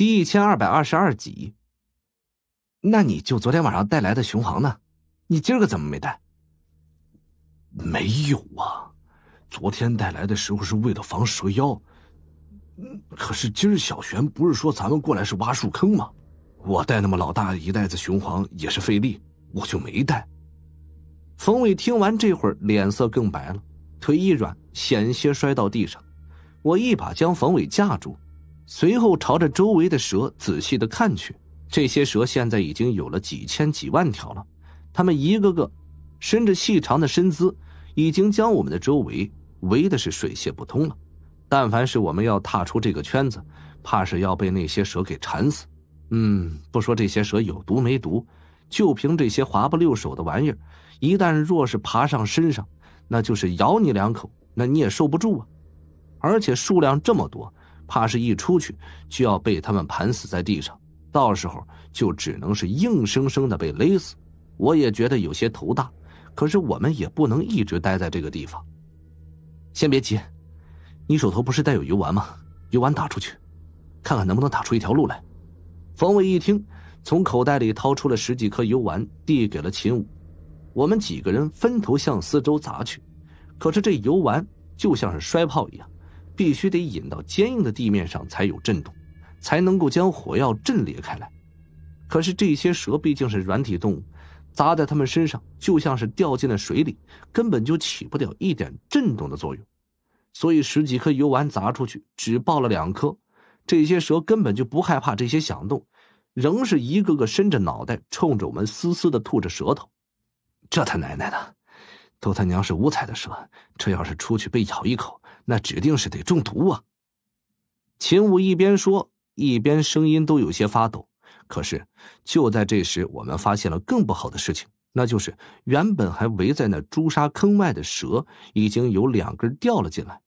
第一千二百二十二集。那你就昨天晚上带来的雄黄呢？你今儿个怎么没带？没有啊，昨天带来的时候是为了防蛇妖。可是今儿小玄不是说咱们过来是挖树坑吗？我带那么老大一袋子雄黄也是费力，我就没带。冯伟听完这会儿，脸色更白了，腿一软，险些摔到地上。我一把将冯伟架住。随后朝着周围的蛇仔细的看去，这些蛇现在已经有了几千几万条了，它们一个个伸着细长的身姿，已经将我们的周围围的是水泄不通了。但凡是我们要踏出这个圈子，怕是要被那些蛇给缠死。嗯，不说这些蛇有毒没毒，就凭这些滑不溜手的玩意儿，一旦若是爬上身上，那就是咬你两口，那你也受不住啊。而且数量这么多。怕是一出去就要被他们盘死在地上，到时候就只能是硬生生的被勒死。我也觉得有些头大，可是我们也不能一直待在这个地方。先别急，你手头不是带有鱼丸吗？鱼丸打出去，看看能不能打出一条路来。冯伟一听，从口袋里掏出了十几颗鱼丸，递给了秦武。我们几个人分头向四周砸去，可是这鱼丸就像是摔炮一样。必须得引到坚硬的地面上才有震动，才能够将火药震裂开来。可是这些蛇毕竟是软体动物，砸在它们身上就像是掉进了水里，根本就起不了一点震动的作用。所以十几颗油丸砸出去，只爆了两颗。这些蛇根本就不害怕这些响动，仍是一个个伸着脑袋，冲着我们嘶嘶的吐着舌头。这他奶奶的！都他娘是五彩的蛇，这要是出去被咬一口，那指定是得中毒啊！秦武一边说，一边声音都有些发抖。可是，就在这时，我们发现了更不好的事情，那就是原本还围在那朱砂坑外的蛇，已经有两根掉了进来。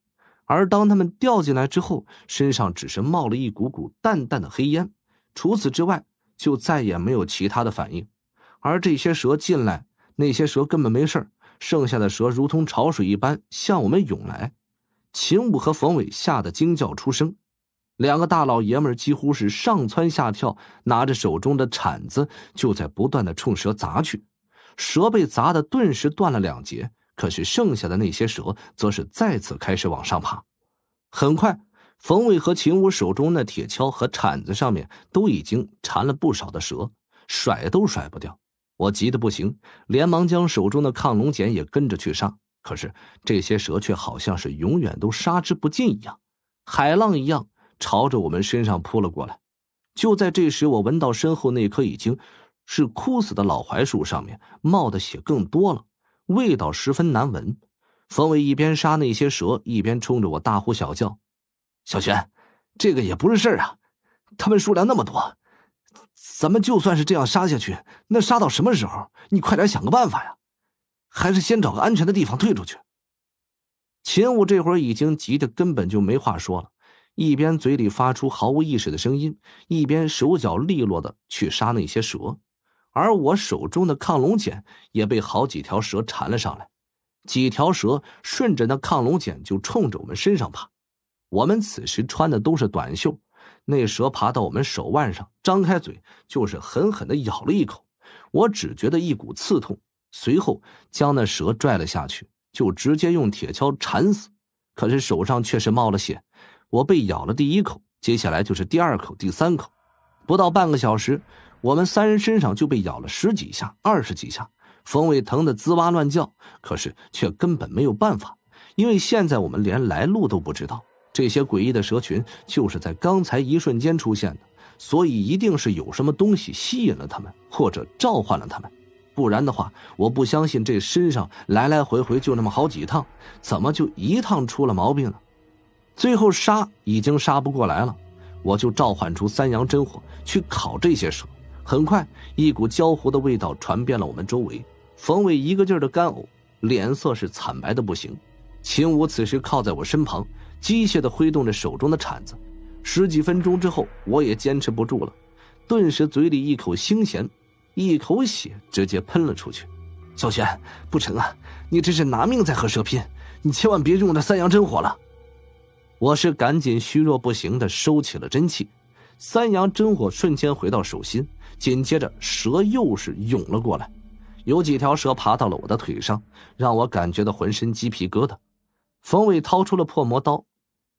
而当他们掉进来之后，身上只是冒了一股股淡淡的黑烟，除此之外，就再也没有其他的反应。而这些蛇进来，那些蛇根本没事儿。剩下的蛇如同潮水一般向我们涌来，秦武和冯伟吓得惊叫出声，两个大老爷们几乎是上蹿下跳，拿着手中的铲子就在不断的冲蛇砸去，蛇被砸的顿时断了两截，可是剩下的那些蛇则是再次开始往上爬。很快，冯伟和秦武手中那铁锹和铲子上面都已经缠了不少的蛇，甩都甩不掉。我急得不行，连忙将手中的抗龙锏也跟着去杀。可是这些蛇却好像是永远都杀之不尽一样，海浪一样朝着我们身上扑了过来。就在这时，我闻到身后那棵已经是枯死的老槐树上面冒的血更多了，味道十分难闻。冯伟一边杀那些蛇，一边冲着我大呼小叫：“小玄，这个也不是事儿啊，他们数量那么多。”咱们就算是这样杀下去，那杀到什么时候？你快点想个办法呀！还是先找个安全的地方退出去。秦武这会儿已经急得根本就没话说了，一边嘴里发出毫无意识的声音，一边手脚利落的去杀那些蛇。而我手中的亢龙锏也被好几条蛇缠了上来，几条蛇顺着那亢龙锏就冲着我们身上爬。我们此时穿的都是短袖。那蛇爬到我们手腕上，张开嘴就是狠狠的咬了一口，我只觉得一股刺痛，随后将那蛇拽了下去，就直接用铁锹缠死。可是手上却是冒了血，我被咬了第一口，接下来就是第二口、第三口。不到半个小时，我们三人身上就被咬了十几下、二十几下。冯伟疼得滋哇乱叫，可是却根本没有办法，因为现在我们连来路都不知道。这些诡异的蛇群就是在刚才一瞬间出现的，所以一定是有什么东西吸引了它们，或者召唤了它们。不然的话，我不相信这身上来来回回就那么好几趟，怎么就一趟出了毛病呢？最后杀已经杀不过来了，我就召唤出三阳真火去烤这些蛇。很快，一股焦糊的味道传遍了我们周围。冯伟一个劲儿的干呕，脸色是惨白的不行。秦武此时靠在我身旁，机械的挥动着手中的铲子。十几分钟之后，我也坚持不住了，顿时嘴里一口腥咸，一口血直接喷了出去。小玄，不成啊！你这是拿命在和蛇拼，你千万别用那三阳真火了。我是赶紧虚弱不行的收起了真气，三阳真火瞬间回到手心，紧接着蛇又是涌了过来，有几条蛇爬到了我的腿上，让我感觉到浑身鸡皮疙瘩。冯伟掏出了破魔刀，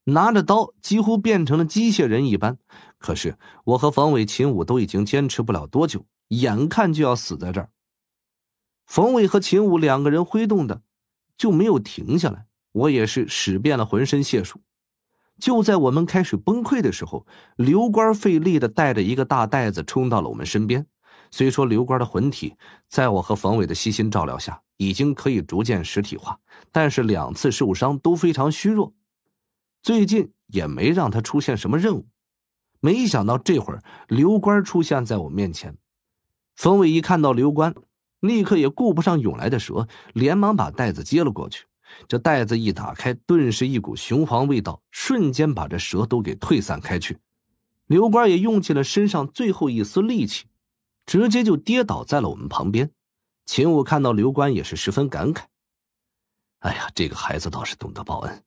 拿着刀几乎变成了机械人一般。可是我和冯伟、秦武都已经坚持不了多久，眼看就要死在这儿。冯伟和秦武两个人挥动的就没有停下来，我也是使遍了浑身解数。就在我们开始崩溃的时候，刘官费力的带着一个大袋子冲到了我们身边。虽说刘官的魂体在我和冯伟的悉心照料下已经可以逐渐实体化，但是两次受伤都非常虚弱，最近也没让他出现什么任务。没想到这会儿刘官出现在我面前，冯伟一看到刘官，立刻也顾不上涌来的蛇，连忙把袋子接了过去。这袋子一打开，顿时一股雄黄味道，瞬间把这蛇都给退散开去。刘官也用尽了身上最后一丝力气。直接就跌倒在了我们旁边。秦武看到刘关也是十分感慨：“哎呀，这个孩子倒是懂得报恩，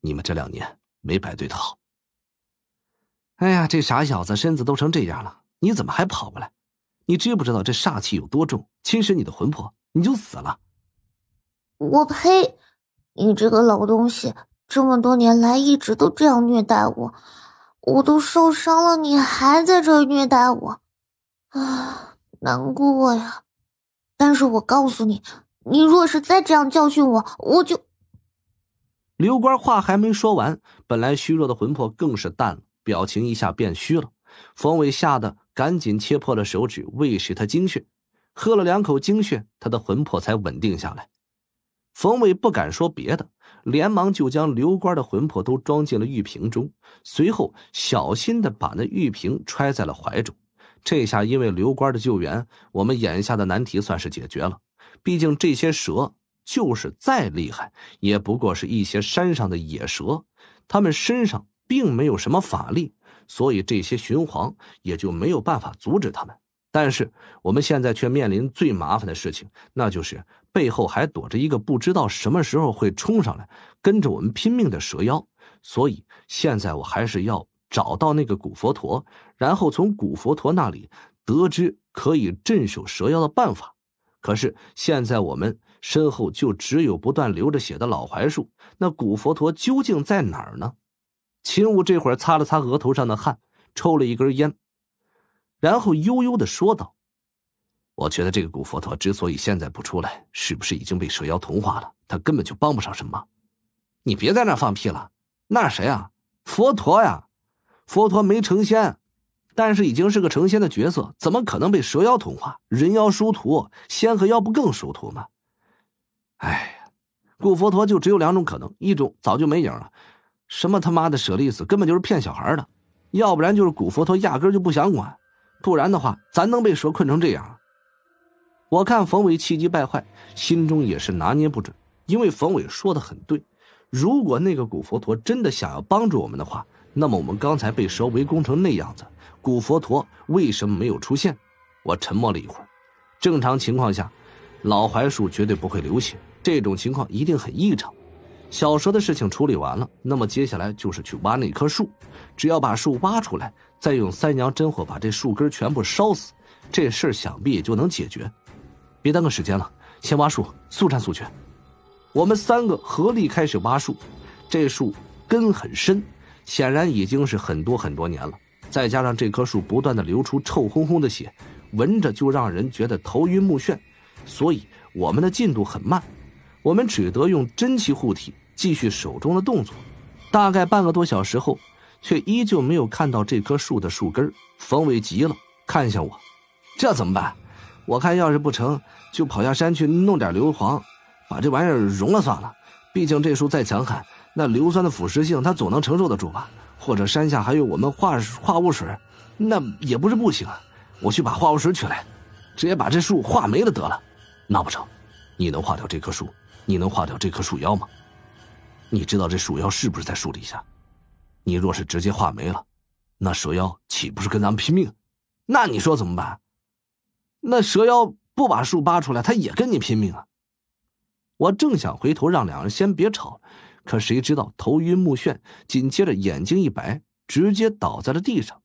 你们这两年没白对他好。”哎呀，这傻小子身子都成这样了，你怎么还跑过来？你知不知道这煞气有多重，侵蚀你的魂魄，你就死了。我呸！你这个老东西，这么多年来一直都这样虐待我，我都受伤了，你还在这虐待我。啊，难过呀！但是我告诉你，你若是再这样教训我，我就……刘官话还没说完，本来虚弱的魂魄更是淡了，表情一下变虚了。冯伟吓得赶紧切破了手指，喂食他精血，喝了两口精血，他的魂魄才稳定下来。冯伟不敢说别的，连忙就将刘官的魂魄都装进了玉瓶中，随后小心的把那玉瓶揣在了怀中。这下因为刘官的救援，我们眼下的难题算是解决了。毕竟这些蛇就是再厉害，也不过是一些山上的野蛇，他们身上并没有什么法力，所以这些巡黄也就没有办法阻止他们。但是我们现在却面临最麻烦的事情，那就是背后还躲着一个不知道什么时候会冲上来跟着我们拼命的蛇妖。所以现在我还是要找到那个古佛陀。然后从古佛陀那里得知可以镇守蛇妖的办法，可是现在我们身后就只有不断流着血的老槐树。那古佛陀究竟在哪儿呢？秦武这会儿擦了擦额头上的汗，抽了一根烟，然后悠悠的说道：“我觉得这个古佛陀之所以现在不出来，是不是已经被蛇妖同化了？他根本就帮不上什么忙。你别在那放屁了，那是谁啊？佛陀呀，佛陀没成仙。”但是已经是个成仙的角色，怎么可能被蛇妖同化？人妖殊途，仙和妖不更殊途吗？哎，古佛陀就只有两种可能：一种早就没影了，什么他妈的舍利子根本就是骗小孩的；要不然就是古佛陀压根就不想管，不然的话咱能被蛇困成这样？我看冯伟气急败坏，心中也是拿捏不准，因为冯伟说的很对：如果那个古佛陀真的想要帮助我们的话，那么我们刚才被蛇围攻成那样子。古佛陀为什么没有出现？我沉默了一会儿。正常情况下，老槐树绝对不会流血，这种情况一定很异常。小蛇的事情处理完了，那么接下来就是去挖那棵树。只要把树挖出来，再用三阳真火把这树根全部烧死，这事儿想必也就能解决。别耽搁时间了，先挖树，速战速决。我们三个合力开始挖树。这树根很深，显然已经是很多很多年了。再加上这棵树不断的流出臭烘烘的血，闻着就让人觉得头晕目眩，所以我们的进度很慢，我们只得用真气护体，继续手中的动作。大概半个多小时后，却依旧没有看到这棵树的树根。冯伟急了，看向我：“这怎么办？我看要是不成，就跑下山去弄点硫磺，把这玩意儿融了算了。毕竟这树再强悍，那硫酸的腐蚀性它总能承受得住吧？”或者山下还有我们化化物水，那也不是不行。啊。我去把化物水取来，直接把这树化没了得了。那不成，你能化掉这棵树？你能化掉这棵树妖吗？你知道这树妖是不是在树底下？你若是直接化没了，那蛇妖岂不是跟咱们拼命？那你说怎么办？那蛇妖不把树扒出来，他也跟你拼命啊！我正想回头让两人先别吵。可谁知道头晕目眩，紧接着眼睛一白，直接倒在了地上。